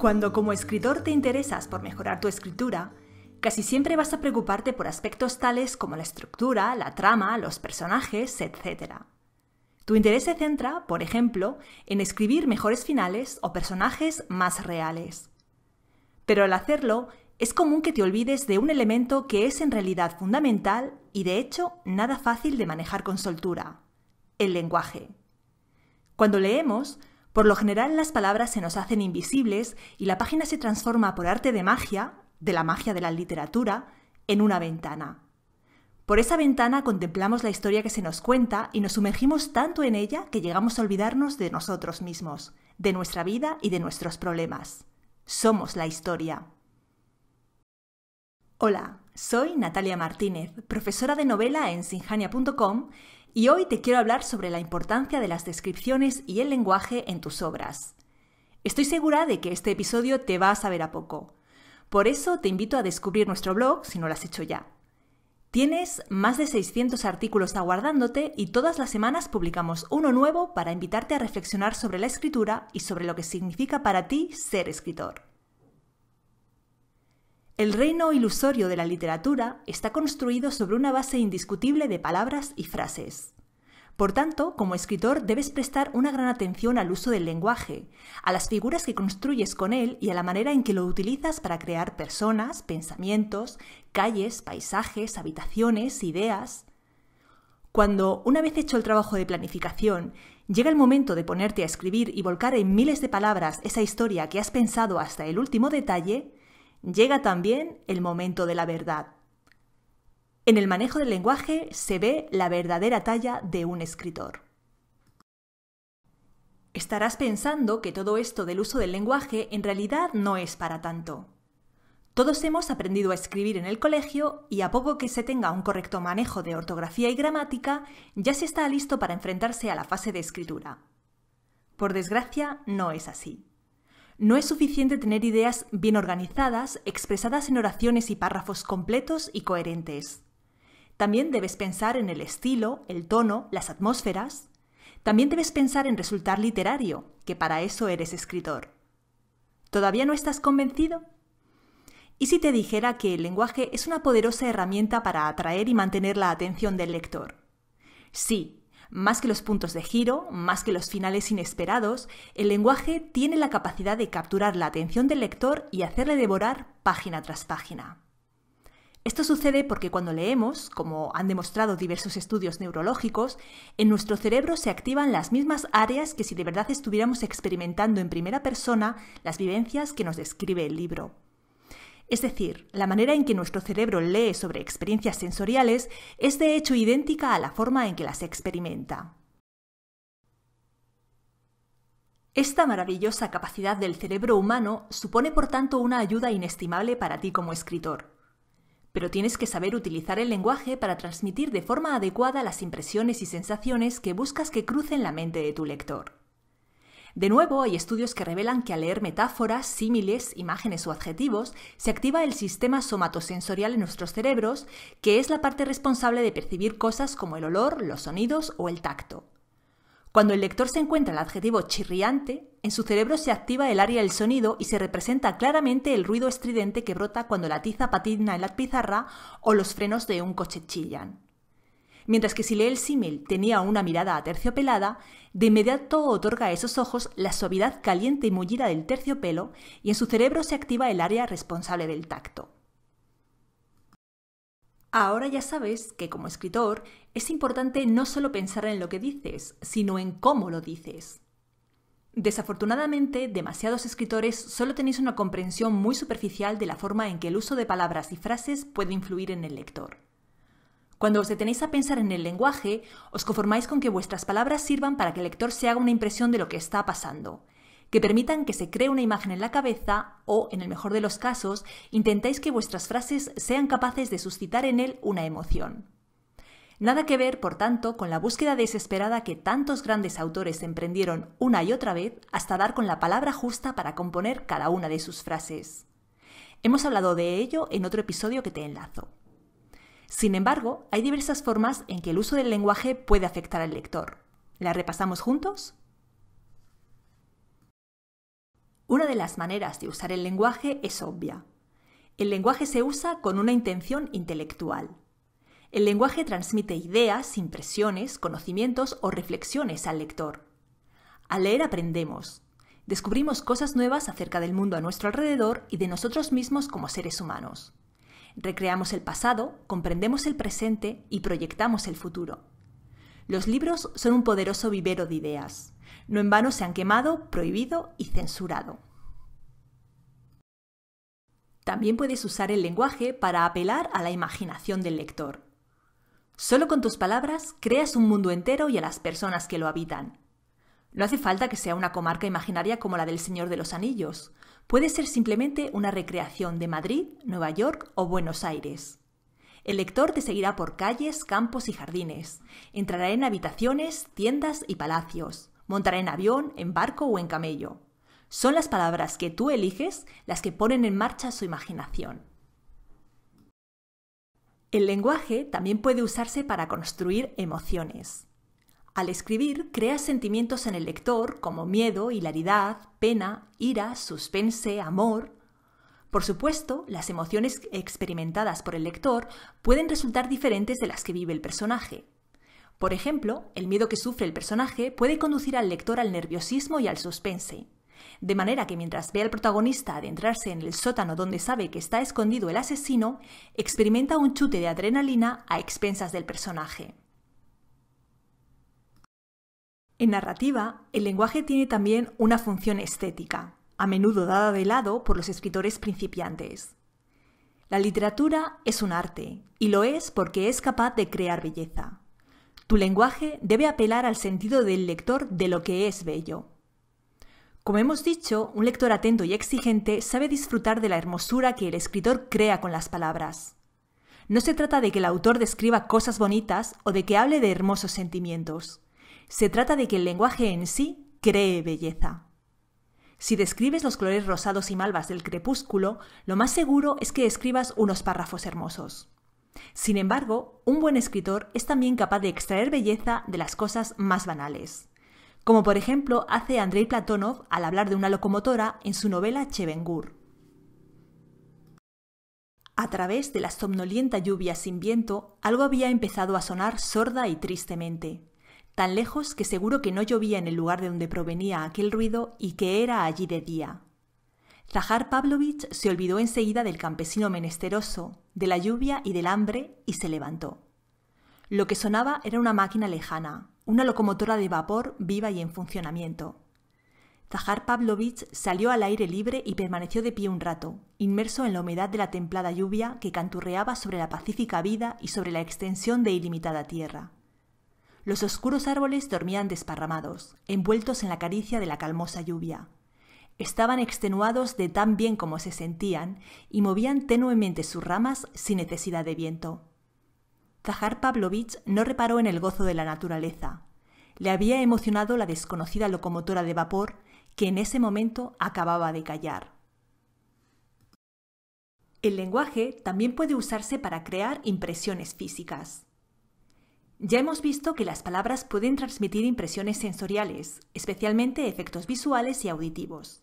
Cuando como escritor te interesas por mejorar tu escritura, casi siempre vas a preocuparte por aspectos tales como la estructura, la trama, los personajes, etc. Tu interés se centra, por ejemplo, en escribir mejores finales o personajes más reales. Pero al hacerlo, es común que te olvides de un elemento que es en realidad fundamental y de hecho nada fácil de manejar con soltura, el lenguaje. Cuando leemos, por lo general las palabras se nos hacen invisibles y la página se transforma por arte de magia, de la magia de la literatura, en una ventana. Por esa ventana contemplamos la historia que se nos cuenta y nos sumergimos tanto en ella que llegamos a olvidarnos de nosotros mismos, de nuestra vida y de nuestros problemas. Somos la historia. Hola, soy Natalia Martínez, profesora de novela en sinjania.com y hoy te quiero hablar sobre la importancia de las descripciones y el lenguaje en tus obras. Estoy segura de que este episodio te va a saber a poco. Por eso te invito a descubrir nuestro blog si no lo has hecho ya. Tienes más de 600 artículos aguardándote y todas las semanas publicamos uno nuevo para invitarte a reflexionar sobre la escritura y sobre lo que significa para ti ser escritor. El reino ilusorio de la literatura está construido sobre una base indiscutible de palabras y frases. Por tanto, como escritor debes prestar una gran atención al uso del lenguaje, a las figuras que construyes con él y a la manera en que lo utilizas para crear personas, pensamientos, calles, paisajes, habitaciones, ideas. Cuando, una vez hecho el trabajo de planificación, llega el momento de ponerte a escribir y volcar en miles de palabras esa historia que has pensado hasta el último detalle, llega también el momento de la verdad. En el manejo del lenguaje se ve la verdadera talla de un escritor. Estarás pensando que todo esto del uso del lenguaje en realidad no es para tanto. Todos hemos aprendido a escribir en el colegio y a poco que se tenga un correcto manejo de ortografía y gramática, ya se está listo para enfrentarse a la fase de escritura. Por desgracia, no es así. No es suficiente tener ideas bien organizadas, expresadas en oraciones y párrafos completos y coherentes. También debes pensar en el estilo, el tono, las atmósferas. También debes pensar en resultar literario, que para eso eres escritor. ¿Todavía no estás convencido? ¿Y si te dijera que el lenguaje es una poderosa herramienta para atraer y mantener la atención del lector? Sí, más que los puntos de giro, más que los finales inesperados, el lenguaje tiene la capacidad de capturar la atención del lector y hacerle devorar página tras página. Esto sucede porque cuando leemos, como han demostrado diversos estudios neurológicos, en nuestro cerebro se activan las mismas áreas que si de verdad estuviéramos experimentando en primera persona las vivencias que nos describe el libro. Es decir, la manera en que nuestro cerebro lee sobre experiencias sensoriales es de hecho idéntica a la forma en que las experimenta. Esta maravillosa capacidad del cerebro humano supone por tanto una ayuda inestimable para ti como escritor. Pero tienes que saber utilizar el lenguaje para transmitir de forma adecuada las impresiones y sensaciones que buscas que crucen la mente de tu lector. De nuevo, hay estudios que revelan que al leer metáforas, símiles, imágenes o adjetivos, se activa el sistema somatosensorial en nuestros cerebros, que es la parte responsable de percibir cosas como el olor, los sonidos o el tacto. Cuando el lector se encuentra el adjetivo chirriante, en su cerebro se activa el área del sonido y se representa claramente el ruido estridente que brota cuando la tiza patina en la pizarra o los frenos de un coche chillan. Mientras que si lee el símil tenía una mirada aterciopelada, de inmediato otorga a esos ojos la suavidad caliente y mullida del terciopelo y en su cerebro se activa el área responsable del tacto. Ahora ya sabes que como escritor es importante no solo pensar en lo que dices, sino en cómo lo dices. Desafortunadamente, demasiados escritores solo tenéis una comprensión muy superficial de la forma en que el uso de palabras y frases puede influir en el lector. Cuando os detenéis a pensar en el lenguaje, os conformáis con que vuestras palabras sirvan para que el lector se haga una impresión de lo que está pasando, que permitan que se cree una imagen en la cabeza o, en el mejor de los casos, intentáis que vuestras frases sean capaces de suscitar en él una emoción. Nada que ver, por tanto, con la búsqueda desesperada que tantos grandes autores emprendieron una y otra vez hasta dar con la palabra justa para componer cada una de sus frases. Hemos hablado de ello en otro episodio que te enlazo. Sin embargo, hay diversas formas en que el uso del lenguaje puede afectar al lector. ¿La repasamos juntos? Una de las maneras de usar el lenguaje es obvia. El lenguaje se usa con una intención intelectual. El lenguaje transmite ideas, impresiones, conocimientos o reflexiones al lector. Al leer aprendemos, descubrimos cosas nuevas acerca del mundo a nuestro alrededor y de nosotros mismos como seres humanos. Recreamos el pasado, comprendemos el presente y proyectamos el futuro. Los libros son un poderoso vivero de ideas. No en vano se han quemado, prohibido y censurado. También puedes usar el lenguaje para apelar a la imaginación del lector. Solo con tus palabras creas un mundo entero y a las personas que lo habitan. No hace falta que sea una comarca imaginaria como la del Señor de los Anillos. Puede ser simplemente una recreación de Madrid, Nueva York o Buenos Aires. El lector te seguirá por calles, campos y jardines. Entrará en habitaciones, tiendas y palacios. Montará en avión, en barco o en camello. Son las palabras que tú eliges las que ponen en marcha su imaginación. El lenguaje también puede usarse para construir emociones. Al escribir, crea sentimientos en el lector como miedo, hilaridad, pena, ira, suspense, amor. Por supuesto, las emociones experimentadas por el lector pueden resultar diferentes de las que vive el personaje. Por ejemplo, el miedo que sufre el personaje puede conducir al lector al nerviosismo y al suspense. De manera que mientras ve al protagonista adentrarse en el sótano donde sabe que está escondido el asesino, experimenta un chute de adrenalina a expensas del personaje. En narrativa, el lenguaje tiene también una función estética, a menudo dada de lado por los escritores principiantes. La literatura es un arte, y lo es porque es capaz de crear belleza. Tu lenguaje debe apelar al sentido del lector de lo que es bello. Como hemos dicho, un lector atento y exigente sabe disfrutar de la hermosura que el escritor crea con las palabras. No se trata de que el autor describa cosas bonitas o de que hable de hermosos sentimientos. Se trata de que el lenguaje en sí cree belleza. Si describes los colores rosados y malvas del crepúsculo, lo más seguro es que escribas unos párrafos hermosos. Sin embargo, un buen escritor es también capaz de extraer belleza de las cosas más banales, como por ejemplo hace Andrei Platonov al hablar de una locomotora en su novela Chevengur. A través de la somnolienta lluvia sin viento, algo había empezado a sonar sorda y tristemente tan lejos que seguro que no llovía en el lugar de donde provenía aquel ruido y que era allí de día. Zahar Pavlovich se olvidó enseguida del campesino menesteroso, de la lluvia y del hambre y se levantó. Lo que sonaba era una máquina lejana, una locomotora de vapor viva y en funcionamiento. Zahar Pavlovich salió al aire libre y permaneció de pie un rato, inmerso en la humedad de la templada lluvia que canturreaba sobre la pacífica vida y sobre la extensión de ilimitada tierra. Los oscuros árboles dormían desparramados, envueltos en la caricia de la calmosa lluvia. Estaban extenuados de tan bien como se sentían y movían tenuemente sus ramas sin necesidad de viento. Zahar Pavlovich no reparó en el gozo de la naturaleza. Le había emocionado la desconocida locomotora de vapor que en ese momento acababa de callar. El lenguaje también puede usarse para crear impresiones físicas. Ya hemos visto que las palabras pueden transmitir impresiones sensoriales, especialmente efectos visuales y auditivos.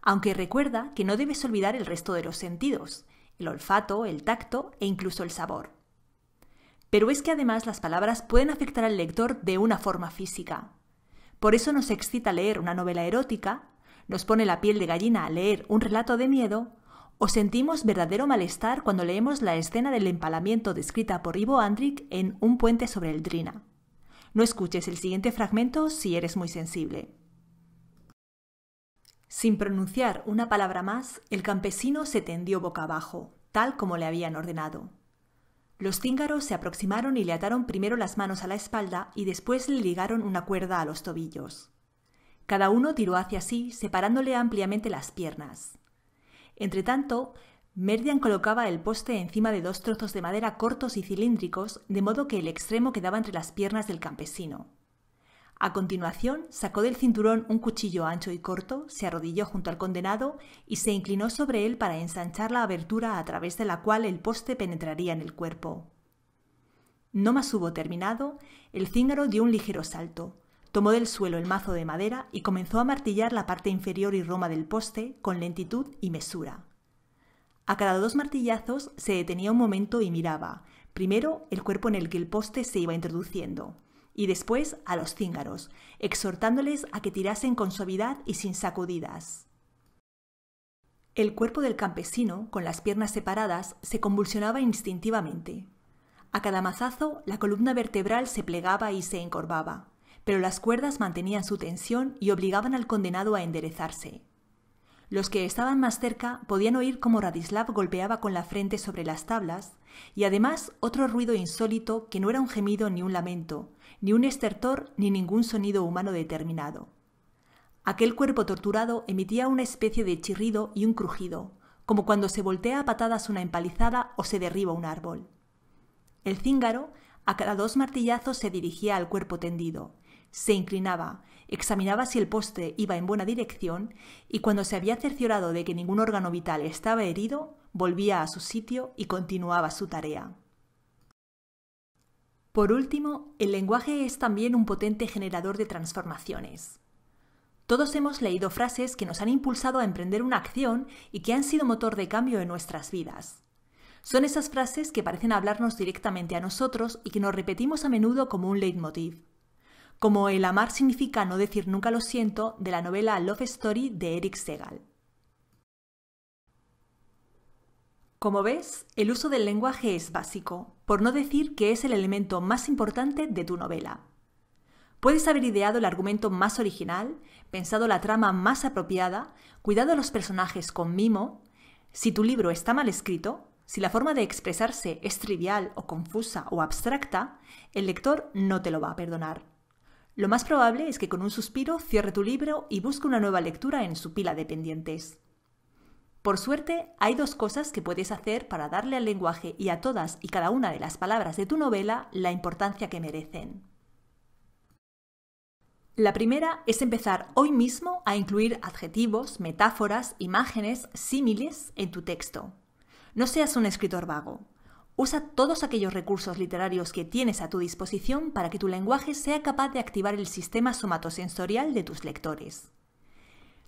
Aunque recuerda que no debes olvidar el resto de los sentidos, el olfato, el tacto e incluso el sabor. Pero es que además las palabras pueden afectar al lector de una forma física. Por eso nos excita leer una novela erótica, nos pone la piel de gallina a leer un relato de miedo os sentimos verdadero malestar cuando leemos la escena del empalamiento descrita por Ivo Andrik en Un puente sobre el Drina. No escuches el siguiente fragmento si eres muy sensible. Sin pronunciar una palabra más, el campesino se tendió boca abajo, tal como le habían ordenado. Los cíngaros se aproximaron y le ataron primero las manos a la espalda y después le ligaron una cuerda a los tobillos. Cada uno tiró hacia sí, separándole ampliamente las piernas tanto, Merdian colocaba el poste encima de dos trozos de madera cortos y cilíndricos, de modo que el extremo quedaba entre las piernas del campesino. A continuación, sacó del cinturón un cuchillo ancho y corto, se arrodilló junto al condenado y se inclinó sobre él para ensanchar la abertura a través de la cual el poste penetraría en el cuerpo. No más hubo terminado, el cíngaro dio un ligero salto, Tomó del suelo el mazo de madera y comenzó a martillar la parte inferior y roma del poste con lentitud y mesura. A cada dos martillazos se detenía un momento y miraba, primero el cuerpo en el que el poste se iba introduciendo, y después a los cíngaros, exhortándoles a que tirasen con suavidad y sin sacudidas. El cuerpo del campesino, con las piernas separadas, se convulsionaba instintivamente. A cada mazazo, la columna vertebral se plegaba y se encorvaba pero las cuerdas mantenían su tensión y obligaban al condenado a enderezarse. Los que estaban más cerca podían oír cómo Radislav golpeaba con la frente sobre las tablas, y además otro ruido insólito que no era un gemido ni un lamento, ni un estertor ni ningún sonido humano determinado. Aquel cuerpo torturado emitía una especie de chirrido y un crujido, como cuando se voltea a patadas una empalizada o se derriba un árbol. El cíngaro, a cada dos martillazos, se dirigía al cuerpo tendido, se inclinaba, examinaba si el poste iba en buena dirección y cuando se había cerciorado de que ningún órgano vital estaba herido, volvía a su sitio y continuaba su tarea. Por último, el lenguaje es también un potente generador de transformaciones. Todos hemos leído frases que nos han impulsado a emprender una acción y que han sido motor de cambio en nuestras vidas. Son esas frases que parecen hablarnos directamente a nosotros y que nos repetimos a menudo como un leitmotiv como El amar significa no decir nunca lo siento de la novela Love Story de Eric Segal. Como ves, el uso del lenguaje es básico, por no decir que es el elemento más importante de tu novela. Puedes haber ideado el argumento más original, pensado la trama más apropiada, cuidado a los personajes con mimo. Si tu libro está mal escrito, si la forma de expresarse es trivial o confusa o abstracta, el lector no te lo va a perdonar. Lo más probable es que con un suspiro cierre tu libro y busque una nueva lectura en su pila de pendientes. Por suerte, hay dos cosas que puedes hacer para darle al lenguaje y a todas y cada una de las palabras de tu novela la importancia que merecen. La primera es empezar hoy mismo a incluir adjetivos, metáforas, imágenes, símiles en tu texto. No seas un escritor vago. Usa todos aquellos recursos literarios que tienes a tu disposición para que tu lenguaje sea capaz de activar el sistema somatosensorial de tus lectores.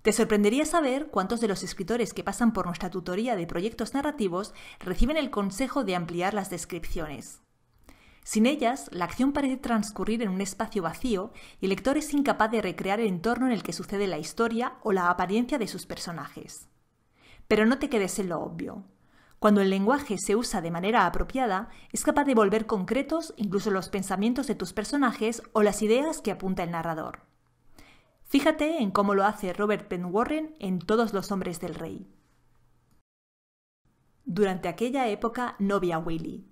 Te sorprendería saber cuántos de los escritores que pasan por nuestra tutoría de proyectos narrativos reciben el consejo de ampliar las descripciones. Sin ellas, la acción parece transcurrir en un espacio vacío y el lector es incapaz de recrear el entorno en el que sucede la historia o la apariencia de sus personajes. Pero no te quedes en lo obvio. Cuando el lenguaje se usa de manera apropiada, es capaz de volver concretos incluso los pensamientos de tus personajes o las ideas que apunta el narrador. Fíjate en cómo lo hace Robert Warren en Todos los hombres del rey. Durante aquella época no había Willy.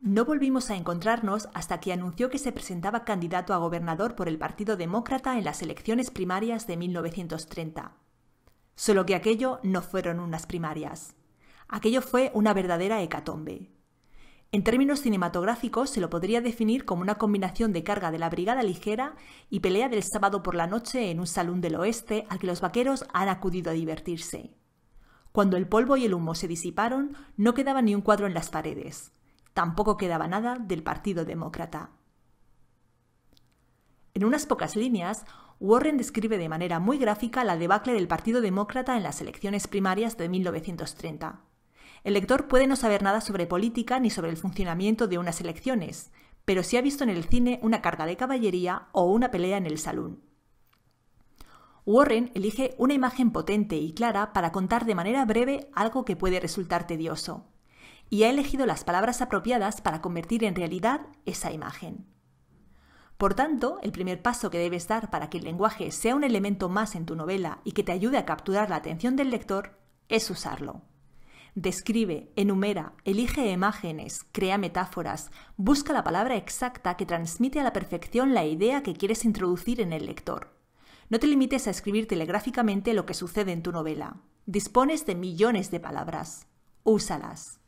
No volvimos a encontrarnos hasta que anunció que se presentaba candidato a gobernador por el Partido Demócrata en las elecciones primarias de 1930. Solo que aquello no fueron unas primarias. Aquello fue una verdadera hecatombe. En términos cinematográficos se lo podría definir como una combinación de carga de la Brigada Ligera y pelea del sábado por la noche en un salón del oeste al que los vaqueros han acudido a divertirse. Cuando el polvo y el humo se disiparon, no quedaba ni un cuadro en las paredes. Tampoco quedaba nada del Partido Demócrata. En unas pocas líneas, Warren describe de manera muy gráfica la debacle del Partido Demócrata en las elecciones primarias de 1930. El lector puede no saber nada sobre política ni sobre el funcionamiento de unas elecciones, pero sí ha visto en el cine una carga de caballería o una pelea en el salón. Warren elige una imagen potente y clara para contar de manera breve algo que puede resultar tedioso, y ha elegido las palabras apropiadas para convertir en realidad esa imagen. Por tanto, el primer paso que debes dar para que el lenguaje sea un elemento más en tu novela y que te ayude a capturar la atención del lector es usarlo. Describe, enumera, elige imágenes, crea metáforas, busca la palabra exacta que transmite a la perfección la idea que quieres introducir en el lector. No te limites a escribir telegráficamente lo que sucede en tu novela. Dispones de millones de palabras. Úsalas.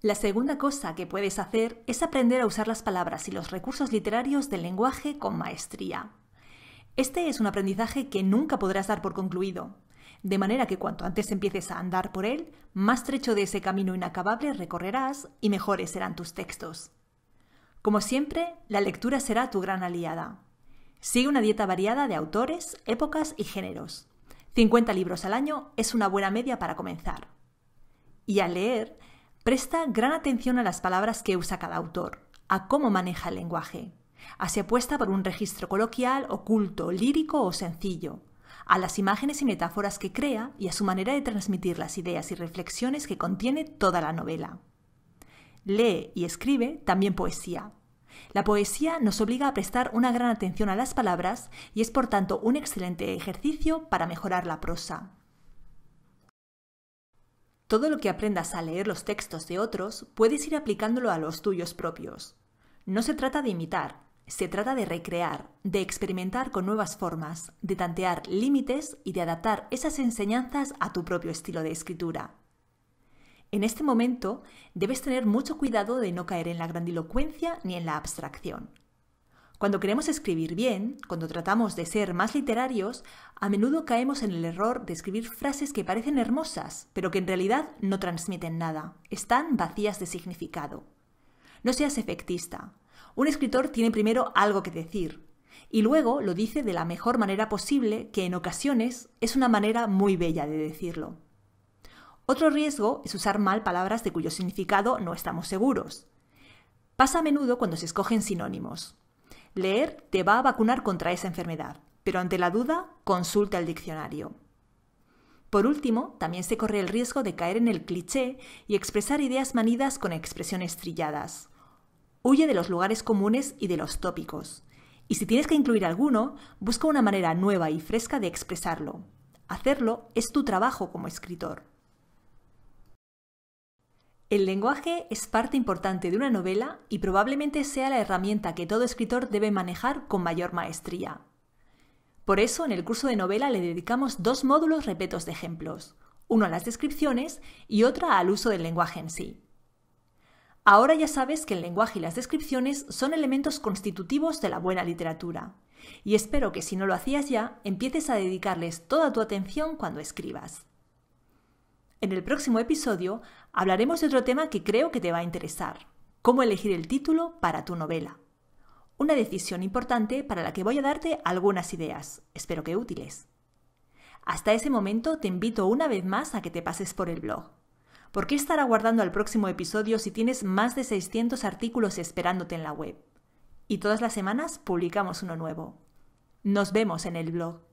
La segunda cosa que puedes hacer es aprender a usar las palabras y los recursos literarios del lenguaje con maestría. Este es un aprendizaje que nunca podrás dar por concluido, de manera que cuanto antes empieces a andar por él, más trecho de ese camino inacabable recorrerás y mejores serán tus textos. Como siempre, la lectura será tu gran aliada. Sigue una dieta variada de autores, épocas y géneros. 50 libros al año es una buena media para comenzar. Y al leer, presta gran atención a las palabras que usa cada autor, a cómo maneja el lenguaje. si apuesta por un registro coloquial, oculto, lírico o sencillo a las imágenes y metáforas que crea y a su manera de transmitir las ideas y reflexiones que contiene toda la novela. Lee y escribe también poesía. La poesía nos obliga a prestar una gran atención a las palabras y es por tanto un excelente ejercicio para mejorar la prosa. Todo lo que aprendas a leer los textos de otros puedes ir aplicándolo a los tuyos propios. No se trata de imitar, se trata de recrear, de experimentar con nuevas formas, de tantear límites y de adaptar esas enseñanzas a tu propio estilo de escritura. En este momento debes tener mucho cuidado de no caer en la grandilocuencia ni en la abstracción. Cuando queremos escribir bien, cuando tratamos de ser más literarios, a menudo caemos en el error de escribir frases que parecen hermosas, pero que en realidad no transmiten nada, están vacías de significado. No seas efectista, un escritor tiene primero algo que decir y luego lo dice de la mejor manera posible, que en ocasiones es una manera muy bella de decirlo. Otro riesgo es usar mal palabras de cuyo significado no estamos seguros. Pasa a menudo cuando se escogen sinónimos. Leer te va a vacunar contra esa enfermedad, pero ante la duda consulta el diccionario. Por último, también se corre el riesgo de caer en el cliché y expresar ideas manidas con expresiones trilladas. Huye de los lugares comunes y de los tópicos. Y si tienes que incluir alguno, busca una manera nueva y fresca de expresarlo. Hacerlo es tu trabajo como escritor. El lenguaje es parte importante de una novela y probablemente sea la herramienta que todo escritor debe manejar con mayor maestría. Por eso, en el curso de novela le dedicamos dos módulos repetos de ejemplos, uno a las descripciones y otro al uso del lenguaje en sí. Ahora ya sabes que el lenguaje y las descripciones son elementos constitutivos de la buena literatura. Y espero que si no lo hacías ya, empieces a dedicarles toda tu atención cuando escribas. En el próximo episodio hablaremos de otro tema que creo que te va a interesar, cómo elegir el título para tu novela. Una decisión importante para la que voy a darte algunas ideas, espero que útiles. Hasta ese momento te invito una vez más a que te pases por el blog ¿Por qué estar aguardando al próximo episodio si tienes más de 600 artículos esperándote en la web? Y todas las semanas publicamos uno nuevo. Nos vemos en el blog.